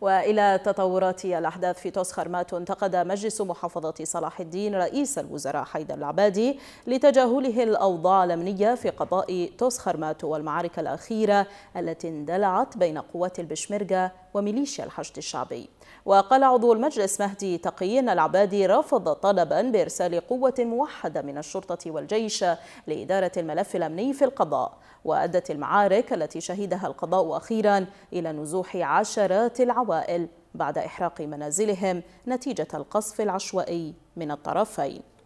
والى تطورات الاحداث في تسخر ما انتقد مجلس محافظه صلاح الدين رئيس الوزراء حيدر العبادي لتجاهله الاوضاع الامنيه في قضاء تسخر ماتو والمعارك الاخيره التي اندلعت بين قوات البشمرجة وميليشيا الحشد الشعبي وقال عضو المجلس مهدي تقي ان العبادي رفض طلبا بارسال قوه موحده من الشرطه والجيش لاداره الملف الامني في القضاء وادت المعارك التي شهدها القضاء اخيرا الى نزوح عشرات العوامل العوائل بعد إحراق منازلهم نتيجة القصف العشوائي من الطرفين